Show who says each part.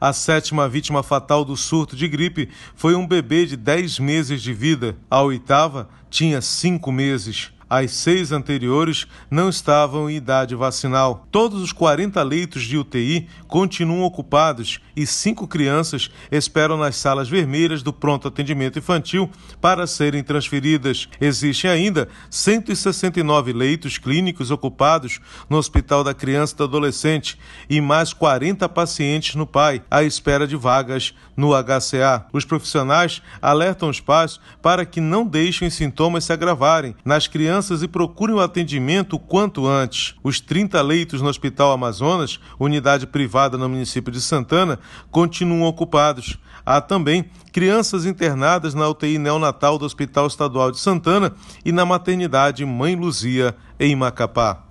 Speaker 1: A sétima vítima fatal do surto de gripe foi um bebê de 10 meses de vida. A oitava tinha 5 meses. As seis anteriores não estavam em idade vacinal. Todos os 40 leitos de UTI continuam ocupados e cinco crianças esperam nas salas vermelhas do pronto atendimento infantil para serem transferidas. Existem ainda 169 leitos clínicos ocupados no Hospital da Criança e do Adolescente e mais 40 pacientes no PAI à espera de vagas no HCA. Os profissionais alertam os pais para que não deixem os sintomas se agravarem nas crianças crianças e procurem o atendimento quanto antes. Os 30 leitos no Hospital Amazonas, unidade privada no município de Santana, continuam ocupados. Há também crianças internadas na UTI neonatal do Hospital Estadual de Santana e na maternidade Mãe Luzia, em Macapá.